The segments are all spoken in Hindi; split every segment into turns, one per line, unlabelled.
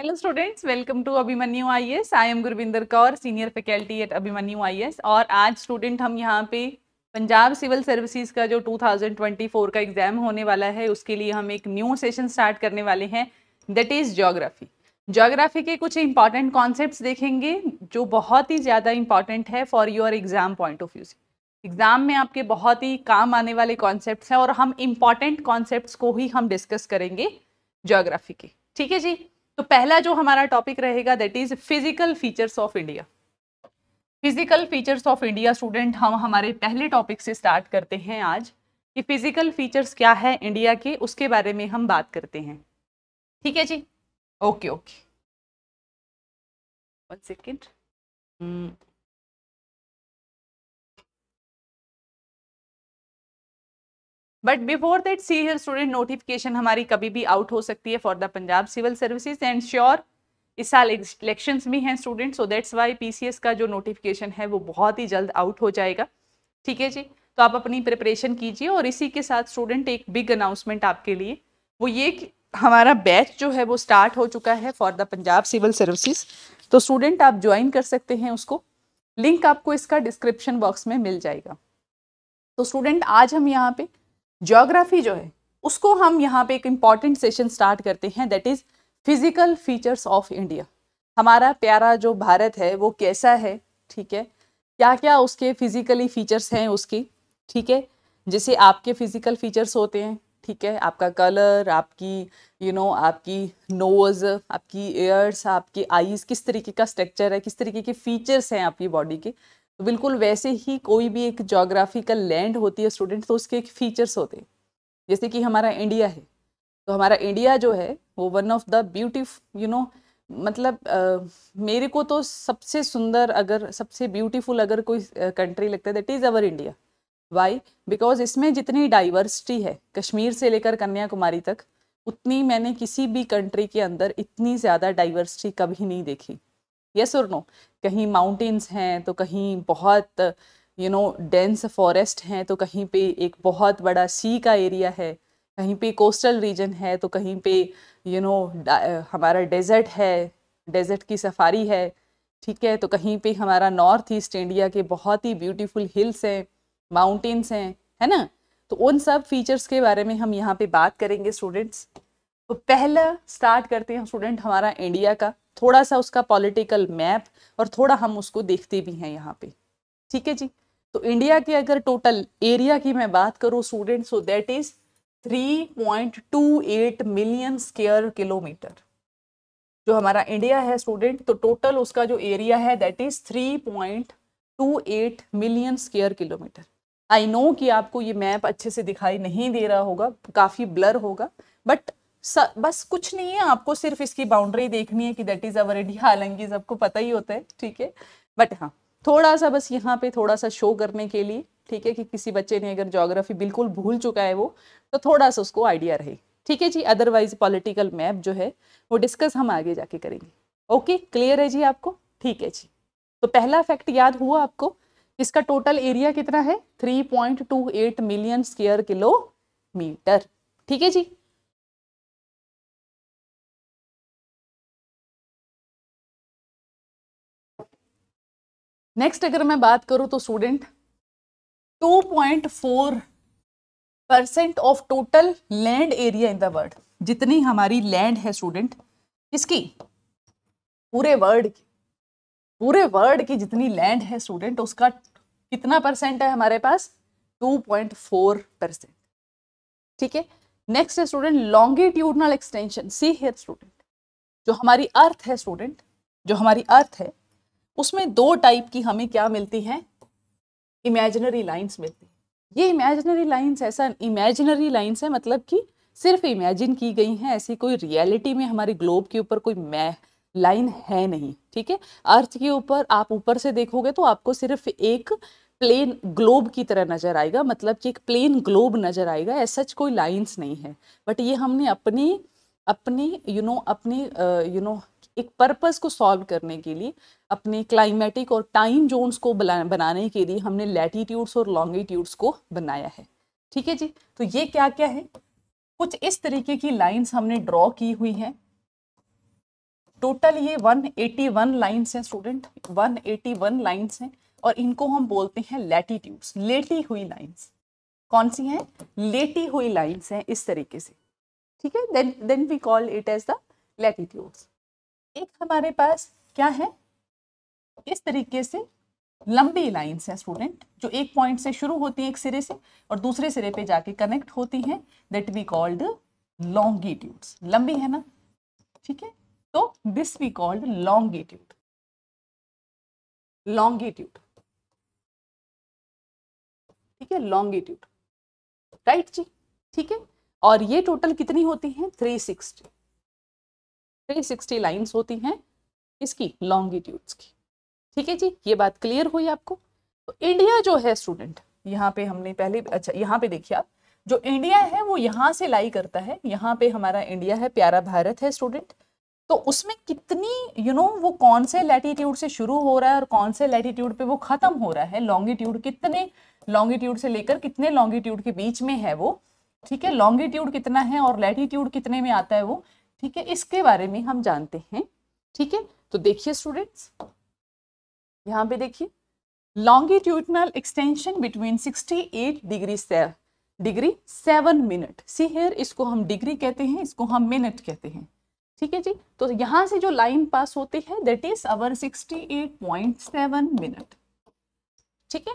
Hello students welcome to Abhimanyu I S I am Gurvinder Kaur senior faculty at Abhimanyu I S और आज स्टूडेंट हम यहाँ पे पंजाब सिविल सर्विसेज का जो 2024 का एग्ज़ाम होने वाला है उसके लिए हम एक न्यू सेशन स्टार्ट करने वाले हैं दैट इज़ जोग्राफी जोग्राफी के कुछ इंपॉर्टेंट कॉन्सेप्ट देखेंगे जो बहुत ही ज़्यादा इंपॉर्टेंट है for your exam point of view से एग्ज़ाम में आपके बहुत ही काम आने वाले कॉन्सेप्ट हैं और हम इम्पॉर्टेंट कॉन्सेप्ट को ही हम डिस्कस करेंगे जोग्राफी के ठीक है जी तो पहला जो हमारा टॉपिक रहेगा that is physical features of India physical features of India student हम हमारे पहले टॉपिक से स्टार्ट करते हैं आज कि फिजिकल फीचर्स क्या है इंडिया के उसके बारे में हम बात करते हैं ठीक है जी okay okay one second but before that see here student notification हमारी कभी भी आउट हो सकती है for the Punjab civil services and sure इस साल इलेक्शन भी हैं student so that's why PCS का जो नोटिफिकेशन है वो बहुत ही जल्द आउट हो जाएगा ठीक है जी तो आप अपनी प्रिपरेशन कीजिए और इसी के साथ स्टूडेंट एक बिग अनाउंसमेंट आपके लिए वो ये कि हमारा बैच जो है वो स्टार्ट हो चुका है for the Punjab civil services तो स्टूडेंट आप ज्वाइन कर सकते हैं उसको लिंक आपको इसका डिस्क्रिप्शन बॉक्स में मिल जाएगा तो स्टूडेंट आज हम यहाँ पे जोग्राफ़ी जो है उसको हम यहाँ पे एक इम्पॉर्टेंट सेशन स्टार्ट करते हैं that is physical features of India हमारा प्यारा जो भारत है वो कैसा है ठीक है क्या क्या उसके फिज़िकली फ़ीचर्स हैं उसकी ठीक है जैसे आपके फिज़िकल फ़ीचर्स होते हैं ठीक है आपका कलर आपकी यू you नो know, आपकी नोज़ आपकी एयर्स आपकी आईज़ किस तरीके का स्ट्रक्चर है किस तरीके के फ़ीचर्स हैं आपकी बॉडी के तो बिल्कुल वैसे ही कोई भी एक जोग्राफिकल लैंड होती है स्टूडेंट तो उसके एक फीचर्स होते हैं जैसे कि हमारा इंडिया है तो हमारा इंडिया जो है वो one of the beauty you know मतलब uh, मेरे को तो सबसे सुंदर अगर सबसे ब्यूटीफुल अगर कोई कंट्री uh, लगता है that is our India why because इसमें जितनी डाइवर्सिटी है कश्मीर से लेकर कन्याकुमारी तक उतनी मैंने किसी भी कंट्री के अंदर इतनी ज़्यादा डाइवर्सिटी कभी नहीं देखी यस और नो कहीं माउंटेन्स हैं तो कहीं बहुत यू नो डेंस फॉरेस्ट हैं तो कहीं पे एक बहुत बड़ा सी का एरिया है कहीं पे कोस्टल रीजन है तो कहीं पे यू नो हमारा डेजर्ट है डेजर्ट की सफारी है ठीक है तो कहीं पे हमारा नॉर्थ ईस्ट इंडिया के बहुत ही ब्यूटीफुल हिल्स हैं माउंटेन्स हैं है ना तो उन सब फीचर्स के बारे में हम यहाँ पे बात करेंगे स्टूडेंट्स तो पहला स्टार्ट करते हैं स्टूडेंट हमारा इंडिया का थोड़ा सा उसका पॉलिटिकल मैप और थोड़ा हम उसको देखते भी हैं यहाँ पे ठीक है जी तो इंडिया के अगर टोटल एरिया की मैं बात करूँ student so that is 3.28 million square kilometre जो हमारा इंडिया है स्टूडेंट तो टोटल उसका जो एरिया है that is three million square kilometre I know कि आपको ये मैप अच्छे से दिखाई नहीं दे रहा होगा काफ़ी ब्लर होगा बट बस कुछ नहीं है आपको सिर्फ इसकी बाउंड्री देखनी है कि दैट इज अवर इंडिया हालांकि सबको पता ही होता है ठीक है बट हाँ थोड़ा सा बस यहाँ पे थोड़ा सा शो करने के लिए ठीक है कि किसी बच्चे ने अगर जोग्राफी बिल्कुल भूल चुका है वो तो थोड़ा सा उसको आइडिया रहे ठीक है जी अदरवाइज पॉलिटिकल मैप जो है वो डिस्कस हम आगे जाके करेंगे ओके क्लियर है जी आपको ठीक है जी तो पहला फैक्ट याद हुआ आपको इसका टोटल एरिया कितना है एट मिलियन स्क्वायर किलोमीटर ठीक है जी नेक्स्ट अगर मैं बात करूं तो student 2.4 percent of total land area in the world जितनी हमारी लैंड है स्टूडेंट किसकी पूरे वर्ल्ड की पूरे वर्ल्ड की जितनी लैंड है स्टूडेंट उसका कितना परसेंट है हमारे पास 2.4 परसेंट ठीक है नेक्स्ट है स्टूडेंट लॉन्गिट्यूडनल एक्सटेंशन सी है स्टूडेंट जो हमारी अर्थ है स्टूडेंट जो हमारी अर्थ है उसमें दो टाइप की हमें क्या मिलती हैं इमेजिनरी लाइंस मिलती हैं ये इमेजिनरी लाइंस ऐसा इमेजिनरी लाइंस है मतलब कि सिर्फ इमेजिन की गई हैं ऐसी कोई रियलिटी में हमारे ग्लोब के ऊपर कोई मै लाइन है नहीं ठीक है अर्थ के ऊपर आप ऊपर से देखोगे तो आपको सिर्फ एक प्लेन ग्लोब की तरह नज़र आएगा मतलब कि एक प्लेन ग्लोब नज़र आएगा ऐसा सच कोई लाइंस नहीं है बट ये हमने अपनी अपनी यू you नो know, अपनी you uh, know you know, एक पर्पस को सॉल्व करने के लिए अपने क्लाइमेटिक और टाइम जोन्स को बनाने के लिए हमने लैटीट्यूड्स और लॉन्गिट्यूड्स को बनाया है ठीक है जी तो ये क्या क्या है कुछ इस तरीके की लाइंस हमने ड्रॉ की हुई हैं टोटल ये 181 लाइंस हैं स्टूडेंट 181 लाइंस हैं और इनको हम बोलते हैं लैटीट्यूड्स लेटी हुई लाइंस कौन सी हैं लेटी हुई लाइंस हैं इस तरीके से ठीक है then then we call it as the latitudes एक हमारे पास क्या है इस तरीके से लंबी लाइन्स है स्टूडेंट जो एक पॉइंट से शुरू होती है एक सिरे से और दूसरे सिरे पे जाके कनेक्ट होती हैं दैट वी कॉल्ड लॉन्गिट्यूड्स लंबी है ना ठीक है तो this we called longitude
longitude ठीक है
लॉन्गिट्यूड राइट जी ठीक है और ये टोटल कितनी होती है सिक्सटी 360 लाइंस होती हैं इसकी लॉन्गिट्यूड्स की ठीक है जी ये बात क्लियर हुई आपको तो इंडिया जो है स्टूडेंट यहाँ पे हमने पहले अच्छा यहाँ पे देखिए आप जो इंडिया है वो यहाँ से लाई करता है यहाँ पे हमारा इंडिया है प्यारा भारत है स्टूडेंट तो उसमें कितनी यू you नो know, वो कौन से लैटीट्यूड से शुरू हो रहा है और कौन से लैटीट्यूड पे वो खत्म हो रहा है लॉन्गिट्यूड कितने लॉन्गिट्यूड से लेकर कितने लॉन्गिट्यूड के बीच में है वो ठीक है लॉन्गिट्यूड कितना है और लैटीट्यूड कितने में आता है वो ठीक है इसके बारे में हम जानते हैं ठीक है तो देखिए स्टूडेंट्स यहाँ पे देखिए लॉन्गिट्यूडनल एक्सटेंशन बिटवीन 68 डिग्री से, degree seven minute see here इसको हम डिग्री कहते हैं इसको हम मिनट कहते हैं ठीक है जी तो यहाँ से जो लाइन पास होती है दैट इज अवर 68.7 मिनट ठीक है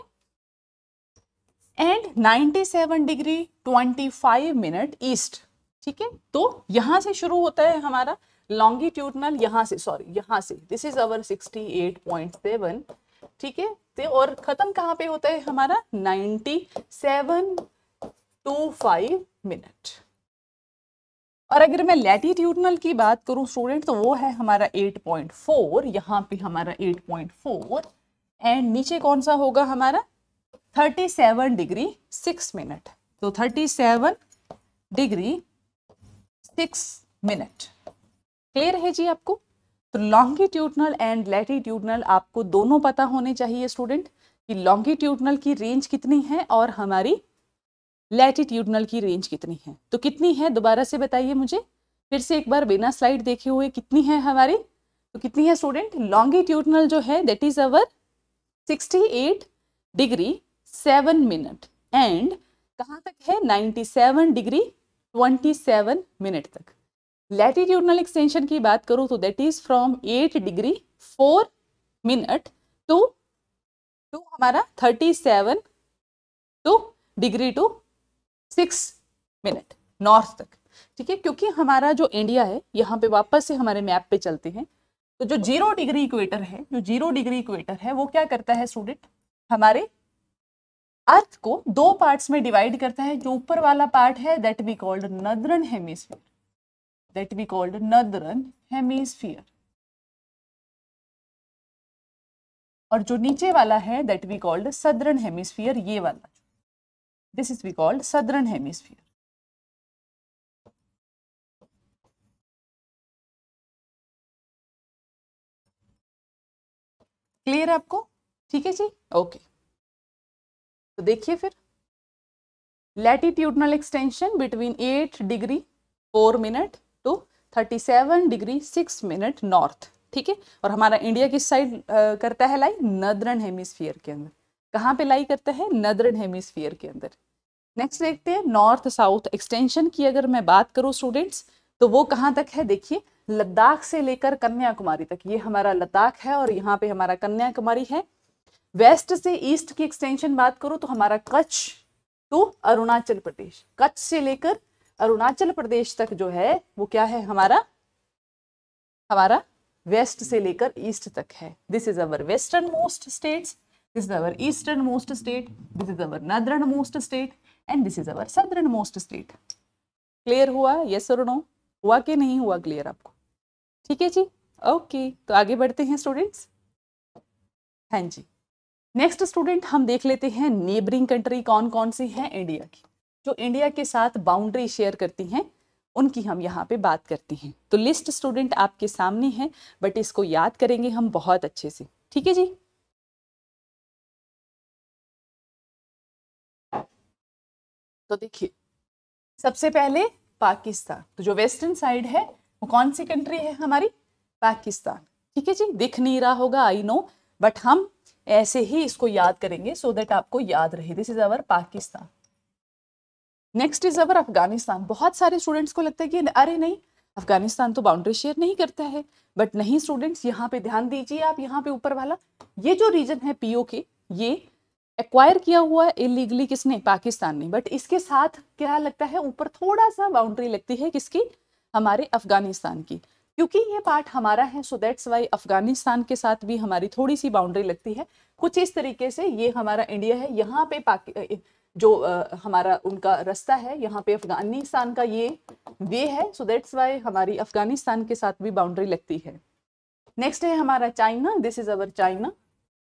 एंड 97 डिग्री 25 मिनट ईस्ट ठीक है तो यहाँ से शुरू होता है हमारा लॉन्गिट्यूडनल यहाँ से सॉरी यहाँ से दिस इज अवर 68.7 ठीक है तो और ख़त्म कहाँ पे होता है हमारा 97.25 मिनट और अगर मैं लैटीट्यूडनल की बात करूं स्टूडेंट तो वो है हमारा 8.4 यहाँ पे हमारा 8.4 एंड नीचे कौन सा होगा हमारा 37 डिग्री 6 मिनट तो 37 डिग्री सिक्स मिनट क्लियर है जी आपको तो लॉन्गिट्यूडनल एंड लेटीट्यूडनल आपको दोनों पता होने चाहिए स्टूडेंट कि लॉन्गिट्यूडनल की रेंज कितनी है और हमारी लेटीट्यूडनल की रेंज कितनी है तो कितनी है दोबारा से बताइए मुझे फिर से एक बार बिना स्लाइड देखे हुए कितनी है हमारी तो कितनी है स्टूडेंट लॉन्गिट्यूडनल जो है that is our 68 degree 7 minute and कहाँ तक है 97 डिग्री 27 मिनट तक लैटिट्यूडनल एक्सटेंशन की बात करूँ तो that is from 8 degree 4 minute to to हमारा 37 to degree to 6 minute north तक ठीक है क्योंकि हमारा जो इंडिया है यहाँ पे वापस से हमारे मैप पे चलते हैं तो जो जीरो डिग्री इक्वेटर है जो जीरो डिग्री इक्वेटर है वो क्या करता है स्टूडेंट हमारे अर्थ को दो पार्ट्स में डिवाइड करता है जो ऊपर वाला पार्ट है that we called northern hemisphere that we called northern hemisphere और जो नीचे वाला है that we called southern hemisphere ये वाला
this is we called southern hemisphere
clear आपको ठीक है जी ओके okay. तो देखिए फिर latitudinal extension between eight degree four minute to thirty seven degree six minute north ठीक है और हमारा इंडिया किस साइड करता है लाई नदरन हेमिस्फीयर के अंदर कहाँ पे लाई करता है नदरन हेमिस्फीयर के अंदर नेक्स्ट देखते हैं नॉर्थ साउथ एक्सटेंशन की अगर मैं बात करूँ स्टूडेंट्स तो वो कहाँ तक है देखिए लद्दाख से लेकर कन्याकुमारी तक ये हमारा लद्दाख है और यहाँ पे हमारा कन्याकुमारी है वेस्ट से ईस्ट की एक्सटेंशन बात करो तो हमारा कच्छ टू अरुणाचल प्रदेश कच्छ से लेकर अरुणाचल प्रदेश तक जो है वो क्या है हमारा हमारा वेस्ट से लेकर ईस्ट तक है this is our western most state this is our eastern most state this is our northern most state and this is our southern most state clear हुआ ये सुनो हुआ कि नहीं हुआ क्लियर आपको ठीक है जी ओके okay. तो आगे बढ़ते हैं स्टूडेंट्स हाँ जी नेक्स्ट स्टूडेंट हम देख लेते हैं नेबरिंग कंट्री कौन कौन सी है इंडिया की जो इंडिया के साथ बाउंड्री शेयर करती हैं उनकी हम यहाँ पे बात करते हैं तो लिस्ट स्टूडेंट आपके सामने है बट इसको याद करेंगे हम बहुत अच्छे से ठीक है जी तो देखिए सबसे पहले पाकिस्तान तो जो वेस्टर्न साइड है वो कौन सी कंट्री है हमारी पाकिस्तान ठीक है जी दिख नहीं रहा होगा आई नो बट हम ऐसे ही इसको याद करेंगे सो so देट आपको याद रहे this is our Pakistan next is our Afghanistan बहुत सारे स्टूडेंट्स को लगता है कि अरे नहीं अफगानिस्तान तो बाउंड्री शेयर नहीं करता है बट नहीं स्टूडेंट्स यहाँ पे ध्यान दीजिए आप यहाँ पे ऊपर वाला ये जो रीजन है पीओ के ये एक्वायर किया हुआ है इलीगली किसने पाकिस्तान ने बट इसके साथ क्या लगता है ऊपर थोड़ा सा बाउंड्री लगती है किसकी हमारे अफगानिस्तान की क्योंकि ये पार्ट हमारा है सो दैट्स वाई अफगानिस्तान के साथ भी हमारी थोड़ी सी बाउंड्री लगती है कुछ इस तरीके से ये हमारा इंडिया है यहाँ पे पाकि जो आ, हमारा उनका रास्ता है यहाँ पे अफगानिस्तान का ये वे है सो दैट्स वाई हमारी अफगानिस्तान के साथ भी बाउंड्री लगती है नेक्स्ट है हमारा China this is our China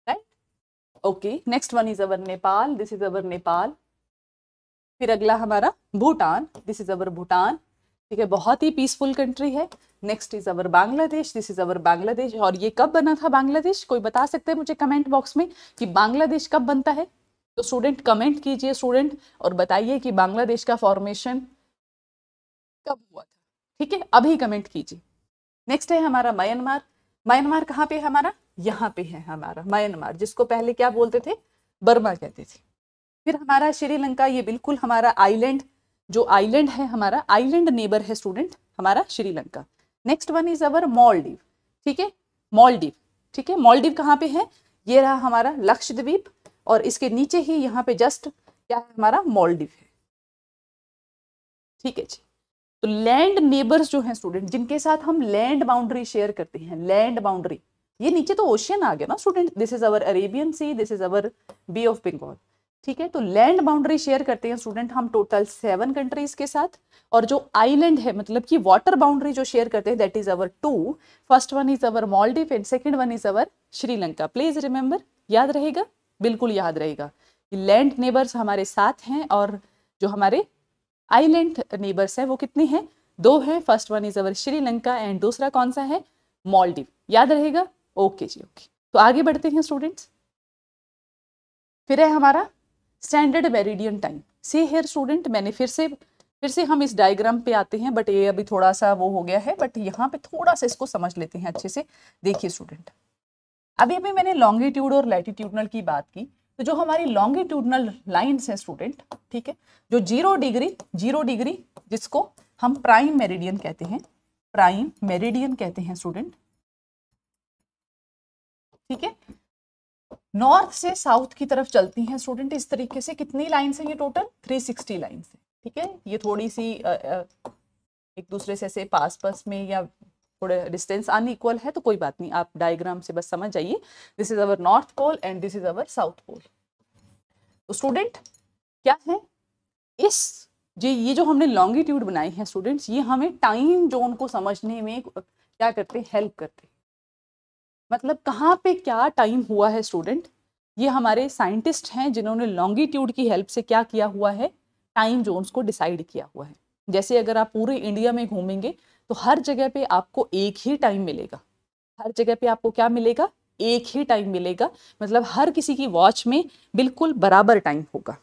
right okay next one is our Nepal this is our Nepal फिर अगला हमारा Bhutan this is our Bhutan ठीक है बहुत ही पीसफुल कंट्री है next is our Bangladesh this is our Bangladesh और ये कब बना था बांग्लादेश कोई बता सकते हैं मुझे कमेंट बॉक्स में कि बांग्लादेश कब बनता है तो स्टूडेंट कमेंट कीजिए स्टूडेंट और बताइए कि बांग्लादेश का फॉर्मेशन कब हुआ था ठीक है अभी कमेंट कीजिए नेक्स्ट है हमारा म्यांमार म्यांमार कहाँ पे है हमारा यहाँ पे है हमारा म्यांमार जिसको पहले क्या बोलते थे बर्मा कहते थे फिर हमारा श्रीलंका ये बिल्कुल हमारा आइलैंड जो आइलैंड है हमारा आइलैंड नेबर है स्टूडेंट हमारा Sri Lanka next one is our Maldive ठीक है मॉलडीव ठीक है मॉलडीव कहाँ पे है ये रहा हमारा लक्षद्वीप और इसके नीचे ही यहाँ पे जस्ट क्या है हमारा मॉलडीव है ठीक है जी तो लैंड नेबर्स जो हैं स्टूडेंट जिनके साथ हम लैंड बाउंड्री शेयर करते हैं लैंड बाउंड्री ये नीचे तो ओशियन आ गया ना student this is our Arabian sea this is our bay of Bengal ठीक है तो लैंड बाउंड्री शेयर करते हैं स्टूडेंट हम टोटल सेवन कंट्रीज के साथ और जो आइलैंड है मतलब कि वाटर बाउंड्री जो शेयर करते हैं that is our two first one is our Maldive and second one is our Sri Lanka please remember याद रहेगा बिल्कुल याद रहेगा लैंड नेबर्स हमारे साथ हैं और जो हमारे आइलैंड नेबर्स हैं वो कितने हैं दो हैं first one is our Sri Lanka and दूसरा कौन सा है मॉलडीव याद रहेगा ओके जी ओके तो आगे बढ़ते हैं स्टूडेंट्स फिर है हमारा standard meridian time see here student मैंने फिर से फिर से हम इस डायग्राम पे आते हैं बट ये अभी थोड़ा सा वो हो गया है बट यहाँ पे थोड़ा सा इसको समझ लेते हैं अच्छे से देखिए स्टूडेंट अभी अभी मैंने लॉन्गिट्यूड और लैटिट्यूडनल की बात की तो जो हमारी लॉन्गिट्यूडनल लाइन्स हैं स्टूडेंट ठीक है जो जीरो डिग्री जीरो डिग्री जिसको हम प्राइम मेरिडियन कहते हैं प्राइम मेरिडियन कहते हैं स्टूडेंट ठीक है नॉर्थ से साउथ की तरफ चलती हैं स्टूडेंट इस तरीके से कितनी लाइन है ये टोटल 360 लाइन है ठीक है ये थोड़ी सी आ, आ, एक दूसरे से ऐसे पास पास में या थोड़े डिस्टेंस अन इक्वल है तो कोई बात नहीं आप डायग्राम से बस समझ जाइए this is our north pole and this is our south pole तो स्टूडेंट क्या है इस जी ये जो हमने लॉन्गिट्यूड बनाई है स्टूडेंट्स ये हमें टाइम जोन को समझने में क्या करते हैं हेल्प करते मतलब कहाँ पे क्या टाइम हुआ है स्टूडेंट ये हमारे साइंटिस्ट हैं जिन्होंने लॉन्गिट्यूड की हेल्प से क्या किया हुआ है टाइम जोन्स को डिसाइड किया हुआ है जैसे अगर आप पूरे इंडिया में घूमेंगे तो हर जगह पे आपको एक ही टाइम मिलेगा हर जगह पे आपको क्या मिलेगा एक ही टाइम मिलेगा मतलब हर किसी की वॉच में बिल्कुल बराबर टाइम होगा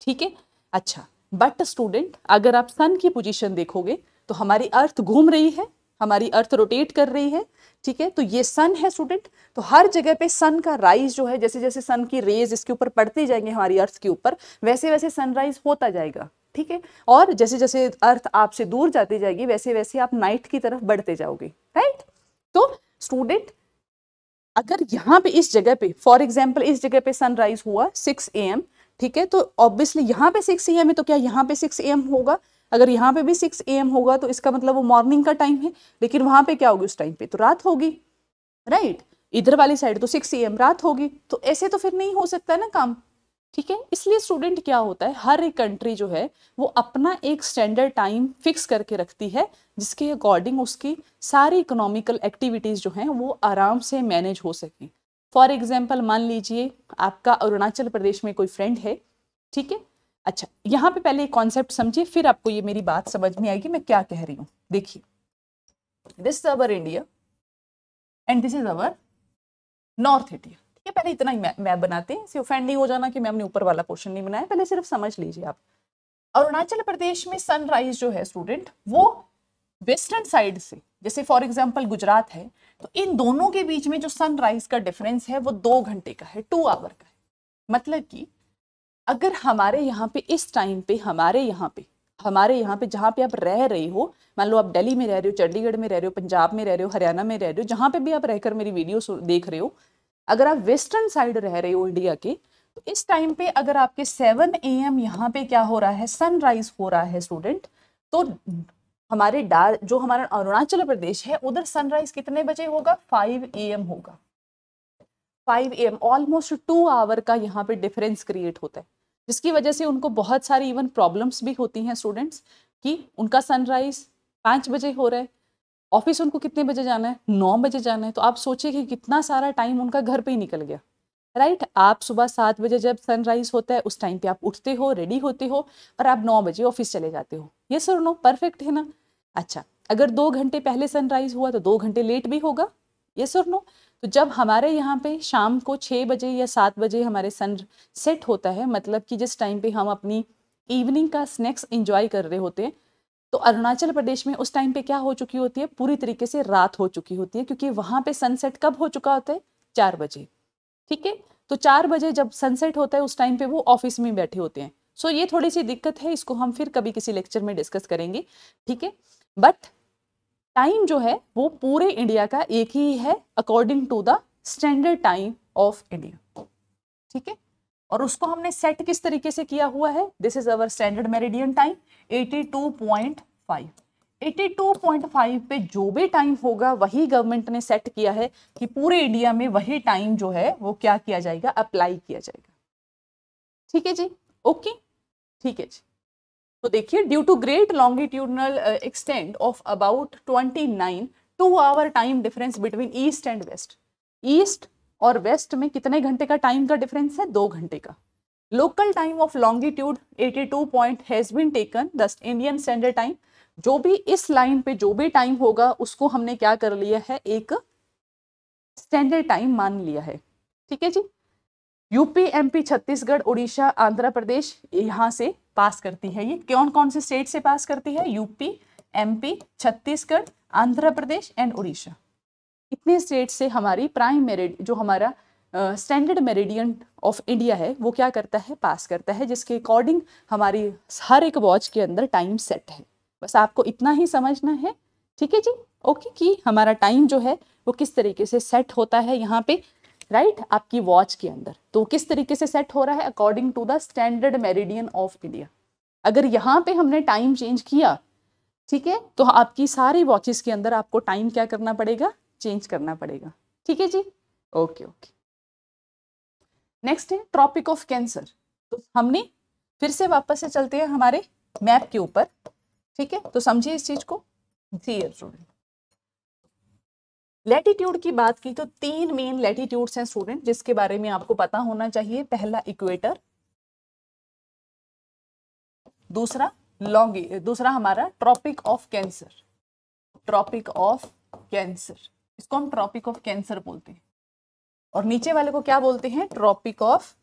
ठीक है अच्छा बट स्टूडेंट अगर आप सन की पोजिशन देखोगे तो हमारी अर्थ घूम रही है हमारी अर्थ रोटेट कर रही है ठीक है तो ये सन है स्टूडेंट तो हर जगह पे सन का राइज जो है जैसे जैसे सन की रेज इसके ऊपर पड़ती जाएंगे हमारी अर्थ के ऊपर वैसे वैसे सनराइज होता जाएगा ठीक है और जैसे जैसे अर्थ आपसे दूर जाती जाएगी वैसे वैसे आप नाइट की तरफ बढ़ते जाओगे राइट तो स्टूडेंट अगर यहाँ पे इस जगह पे फॉर एग्जाम्पल इस जगह पे सनराइज हुआ सिक्स ए ठीक है तो ऑब्वियसली यहाँ पे सिक्स ए है तो क्या यहाँ पे सिक्स ए होगा अगर यहाँ पे भी सिक्स ए होगा तो इसका मतलब वो मॉर्निंग का टाइम है लेकिन वहाँ पे क्या होगी उस टाइम पे तो रात होगी राइट इधर वाली साइड तो सिक्स ए रात होगी तो ऐसे तो फिर नहीं हो सकता ना काम ठीक है इसलिए स्टूडेंट क्या होता है हर एक कंट्री जो है वो अपना एक स्टैंडर्ड टाइम फिक्स करके रखती है जिसके अकॉर्डिंग उसकी सारी इकोनॉमिकल एक्टिविटीज़ जो हैं वो आराम से मैनेज हो सकें फॉर एग्जाम्पल मान लीजिए आपका अरुणाचल प्रदेश में कोई फ्रेंड है ठीक है अच्छा यहाँ पे पहले कॉन्सेप्ट समझिए फिर आपको ये मेरी बात समझ में आएगी मैं क्या कह रही हूँ देखिए this is our India and this is our north India ठीक है पहले इतना ही मैप बनाते हैं सिर्फ ऑफेंड नहीं हो जाना कि मैम ने ऊपर वाला पोर्शन नहीं बनाया पहले सिर्फ समझ लीजिए आप अरुणाचल प्रदेश में सनराइज जो है स्टूडेंट वो वेस्टर्न साइड से जैसे फॉर एग्जाम्पल गुजरात है तो इन दोनों के बीच में जो सनराइज का डिफरेंस है वो दो घंटे का है टू आवर का है मतलब कि अगर हमारे यहाँ पे इस टाइम पे हमारे यहाँ पे हमारे यहाँ पे जहाँ पे आप रह रहे हो मान लो आप दिल्ली में रह रहे हो चंडीगढ़ में रह रहे हो पंजाब में रह रहे हो हरियाणा में रह रहे हो जहाँ पे भी आप रहकर मेरी वीडियो देख रहे हो अगर आप वेस्टर्न साइड रह रहे हो इंडिया के तो इस टाइम पे अगर आपके सेवन ए एम यहाँ पे क्या हो रहा है सनराइज हो रहा है स्टूडेंट तो हमारे डार जो हमारा अरुणाचल प्रदेश है उधर सनराइज कितने बजे होगा फाइव ए एम होगा five A M almost two hour का यहाँ पे डिफरेंस क्रिएट होता है जिसकी वजह से उनको बहुत सारी इवन प्रॉब्लम्स भी होती हैं स्टूडेंट्स कि उनका सनराइज पाँच बजे हो रहा है ऑफिस उनको कितने बजे जाना है नौ बजे जाना है तो आप सोचिए कि कितना सारा टाइम उनका घर पे ही निकल गया राइट right? आप सुबह सात बजे जब सनराइज होता है उस टाइम पे आप उठते हो रेडी होते हो और आप नौ बजे ऑफिस चले जाते हो ये सर नो परफेक्ट है ना अच्छा अगर दो घंटे पहले सनराइज हुआ तो दो घंटे लेट भी होगा ये सर नो तो जब हमारे यहाँ पे शाम को छः बजे या सात बजे हमारे सन सेट होता है मतलब कि जिस टाइम पे हम अपनी इवनिंग का स्नैक्स इंजॉय कर रहे होते हैं तो अरुणाचल प्रदेश में उस टाइम पे क्या हो चुकी होती है पूरी तरीके से रात हो चुकी होती है क्योंकि वहाँ पे सनसेट कब हो चुका होता है चार बजे ठीक है तो चार बजे जब सनसेट होता है उस टाइम पे वो ऑफिस में बैठे होते हैं सो ये थोड़ी सी दिक्कत है इसको हम फिर कभी किसी लेक्चर में डिस्कस करेंगे ठीक है बट टाइम जो है वो पूरे इंडिया का एक ही है according to the standard time of India ठीक है और उसको हमने सेट किस तरीके से किया हुआ है this is our standard meridian time 82.5 82.5 पे जो भी टाइम होगा वही गवर्नमेंट ने सेट किया है कि पूरे इंडिया में वही टाइम जो है वो क्या किया जाएगा अप्लाई किया जाएगा ठीक है जी ओके ठीक है जी तो देखिए due to great longitudinal extend of about twenty nine two hour time difference between east and west east और वेस्ट में कितने घंटे का टाइम का डिफरेंस है दो घंटे का local time of longitude 82 point has been taken as the Indian standard time जो भी इस लाइन पे जो भी टाइम होगा उसको हमने क्या कर लिया है एक स्टैंडर्ड टाइम मान लिया है ठीक है जी यूपी एमपी छत्तीसगढ़ उड़ीसा आंध्र प्रदेश यहाँ से पास करती है ये कौन कौन से स्टेट से पास करती है UP MP Chhattisgarh Andhra Pradesh and Orissa इतने स्टेट से हमारी प्राइम मेरिड जो हमारा स्टैंडर्ड मेरिडियन ऑफ इंडिया है वो क्या करता है पास करता है जिसके अकॉर्डिंग हमारी हर एक वॉच के अंदर टाइम सेट है बस आपको इतना ही समझना है ठीक है जी ओके कि हमारा टाइम जो है वो किस तरीके से सेट होता है यहाँ पे राइट right? आपकी वॉच के अंदर तो किस तरीके से सेट हो रहा है according to the standard meridian of India अगर यहाँ पे हमने टाइम चेंज किया ठीक है तो आपकी सारी वॉचेस के अंदर आपको टाइम क्या करना पड़ेगा चेंज करना पड़ेगा ठीक है जी ओके ओके नेक्स्ट है ट्रॉपिक ऑफ कैंसर तो हमने फिर से वापस से चलते हैं हमारे मैप के ऊपर ठीक है तो समझिए इस चीज को जी स्टूडेंट लेटीट्यूड की बात की तो तीन मेन लेटीट्यूड्स हैं स्टूडेंट जिसके बारे में आपको पता होना चाहिए पहला इक्वेटर दूसरा लॉन्ग दूसरा हमारा tropic of cancer tropic of cancer इसको हम ट्रॉपिक ऑफ कैंसर बोलते हैं और नीचे वाले को क्या बोलते हैं ट्रॉपिक ऑफ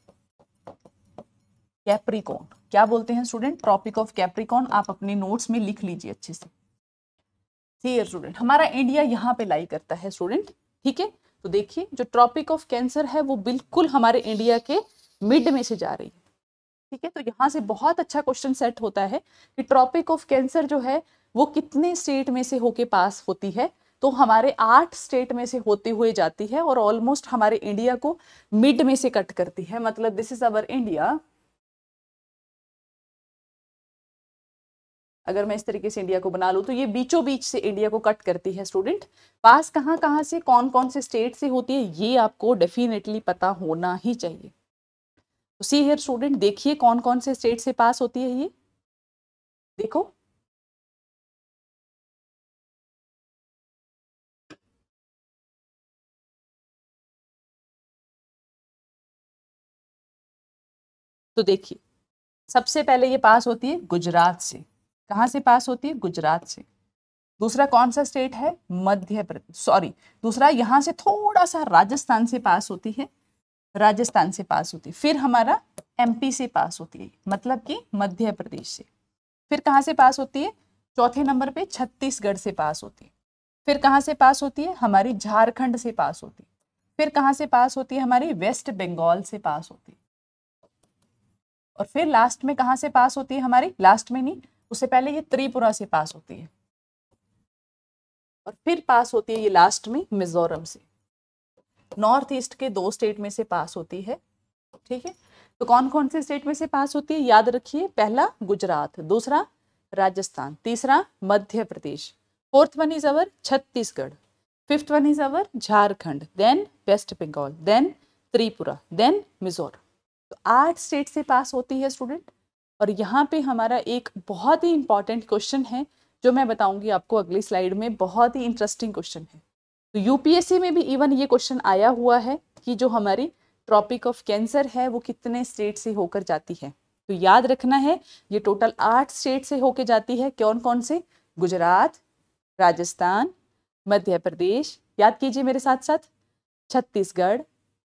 कैप्रिकॉन क्या बोलते हैं स्टूडेंट ट्रॉपिक ऑफ कैप्रिकॉन आप अपने नोट्स में लिख लीजिए अच्छे से थियर स्टूडेंट हमारा इंडिया यहाँ पे लाई करता है स्टूडेंट ठीक है तो देखिए जो ट्रॉपिक ऑफ कैंसर है वो बिल्कुल हमारे इंडिया के मिड में से जा रही है ठीक है तो यहाँ से बहुत अच्छा क्वेश्चन सेट होता है कि ट्रॉपिक ऑफ कैंसर जो है वो कितने स्टेट में से होके पास होती है तो हमारे आठ स्टेट में से होते हुए जाती है और ऑलमोस्ट हमारे इंडिया को मिड में से कट करती है मतलब दिस इज अवर इंडिया अगर मैं इस तरीके से इंडिया को बना लूँ तो ये बीचों बीच से इंडिया को कट करती है स्टूडेंट पास कहाँ कहाँ से कौन कौन से स्टेट से होती है ये आपको डेफिनेटली पता होना ही चाहिए उसी सी हेयर स्टूडेंट देखिए कौन कौन से स्टेट से पास होती है ये देखो
तो देखिए सबसे
पहले ये पास होती है गुजरात से कहाँ से पास होती है गुजरात से दूसरा कौन सा स्टेट है मध्य प्रदेश सॉरी दूसरा यहाँ से थोड़ा सा राजस्थान से पास होती है राजस्थान से पास होती है फिर हमारा एमपी से पास होती है मतलब कि मध्य प्रदेश से फिर कहाँ से पास होती है चौथे नंबर पे छत्तीसगढ़ से पास होती है फिर कहाँ से पास होती है हमारी झारखंड से पास होती है फिर कहाँ से पास होती है हमारी वेस्ट बंगाल से पास होती है और फिर लास्ट में कहाँ से पास होती है हमारी लास्ट में नहीं उससे पहले ये त्रिपुरा से पास होती है और फिर पास होती है ये लास्ट में मिजोरम से नॉर्थ ईस्ट के दो स्टेट में से पास होती है ठीक है तो कौन कौन से स्टेट में से पास होती है याद रखिए पहला गुजरात दूसरा राजस्थान तीसरा Madhya Pradesh fourth one is our Chhattisgarh fifth one is our Jharkhand then West Bengal then Tripura then Mizoram तो आठ स्टेट से पास होती है स्टूडेंट और यहाँ पे हमारा एक बहुत ही इंपॉर्टेंट क्वेश्चन है जो मैं बताऊंगी आपको अगली स्लाइड में बहुत ही इंटरेस्टिंग क्वेश्चन है तो यूपीएससी में भी इवन ये क्वेश्चन आया हुआ है कि जो हमारी ट्रॉपिक ऑफ कैंसर है वो कितने स्टेट से होकर जाती है तो याद रखना है ये टोटल आठ स्टेट से होके जाती है कौन कौन से गुजरात राजस्थान मध्य प्रदेश याद कीजिए मेरे साथ साथ छत्तीसगढ़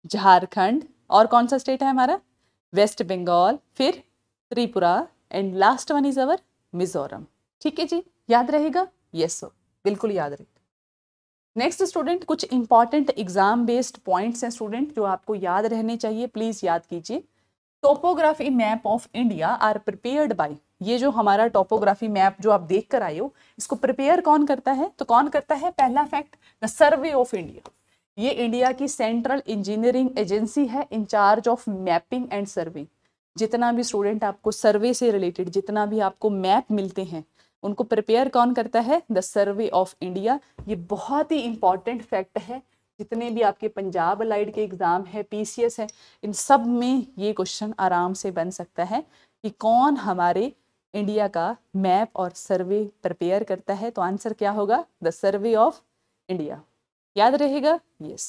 झारखंड और कौन सा स्टेट है हमारा वेस्ट बंगाल फिर Tripura and last one is our Mizoram ठीक है जी याद रहेगा यस सो बिल्कुल याद रहेगा नेक्स्ट स्टूडेंट कुछ इंपॉर्टेंट एग्जाम बेस्ड पॉइंट्स हैं स्टूडेंट जो आपको याद रहने चाहिए प्लीज़ याद कीजिए topography map of India are prepared by ये जो हमारा टोपोग्राफी मैप जो आप देख कर आए हो इसको प्रिपेयर कौन करता है तो कौन करता है पहला fact the survey of India ये इंडिया की सेंट्रल इंजीनियरिंग एजेंसी है incharge of mapping and serving जितना भी स्टूडेंट आपको सर्वे से रिलेटेड जितना भी आपको मैप मिलते हैं उनको प्रिपेयर कौन करता है द सर्वे ऑफ इंडिया ये बहुत ही इंपॉर्टेंट फैक्ट है जितने भी आपके पंजाब अलाइड के एग्ज़ाम है पीसीएस है इन सब में ये क्वेश्चन आराम से बन सकता है कि कौन हमारे इंडिया का मैप और सर्वे प्रिपेयर करता है तो आंसर क्या होगा द सर्वे ऑफ इंडिया याद रहेगा यस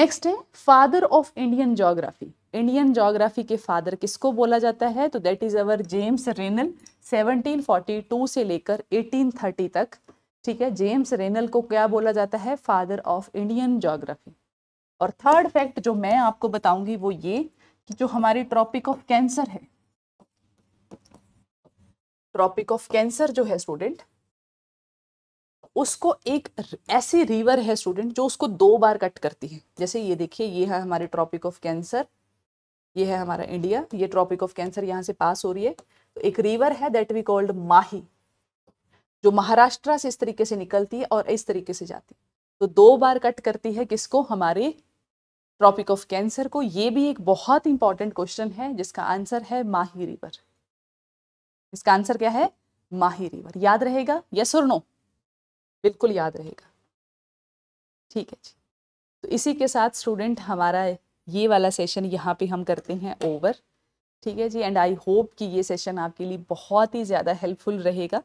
नेक्स्ट है father of Indian geography Indian geography के फादर किसको बोला जाता है तो that is our James Rennell 1742 से लेकर 1830 तक ठीक है जेम्स रेनल को क्या बोला जाता है फादर ऑफ इंडियन जोग्राफी और थर्ड फैक्ट जो मैं आपको बताऊंगी वो ये कि जो हमारी ट्रॉपिक ऑफ कैंसर है ट्रॉपिक ऑफ कैंसर जो है स्टूडेंट उसको एक ऐसी रिवर है स्टूडेंट जो उसको दो बार कट करती है जैसे ये देखिए ये है हमारे ट्रॉपिक ऑफ कैंसर ये है हमारा इंडिया ये ट्रॉपिक ऑफ कैंसर यहाँ से पास हो रही है तो एक रिवर है दैट वी कॉल्ड माही जो महाराष्ट्र से इस तरीके से निकलती है और इस तरीके से जाती है तो दो बार कट करती है किसको हमारे ट्रॉपिक ऑफ कैंसर को ये भी एक बहुत इंपॉर्टेंट क्वेश्चन है जिसका आंसर है माही रिवर इसका आंसर क्या है माही रिवर याद रहेगा यस और नो बिल्कुल याद रहेगा ठीक है जी तो इसी के साथ स्टूडेंट हमारा ये वाला सेशन यहाँ पे हम करते हैं ओवर ठीक है जी एंड आई होप कि ये सेशन आपके लिए बहुत ही ज़्यादा हेल्पफुल रहेगा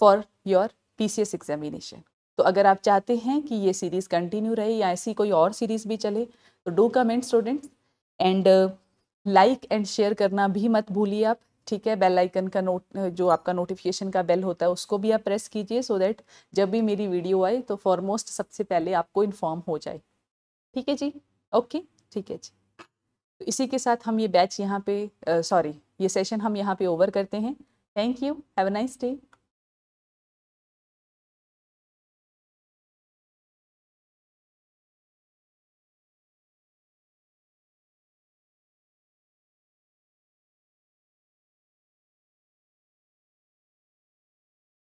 for your P C S examination तो अगर आप चाहते हैं कि ये सीरीज़ कंटिन्यू रहे या ऐसी कोई और सीरीज़ भी चले तो do comment students and like and share करना भी मत भूलिए आप ठीक है बेल आइकन का नोट uh, जो आपका नोटिफिकेशन का बेल होता है उसको भी आप प्रेस कीजिए सो दैट जब भी मेरी वीडियो आए तो फॉरमोस्ट सबसे पहले आपको इन्फॉर्म हो जाए ठीक है जी ओके okay? ठीक है जी तो इसी के साथ हम ये बैच यहाँ पे सॉरी ये सेशन हम यहाँ पे ओवर करते हैं thank you have a nice day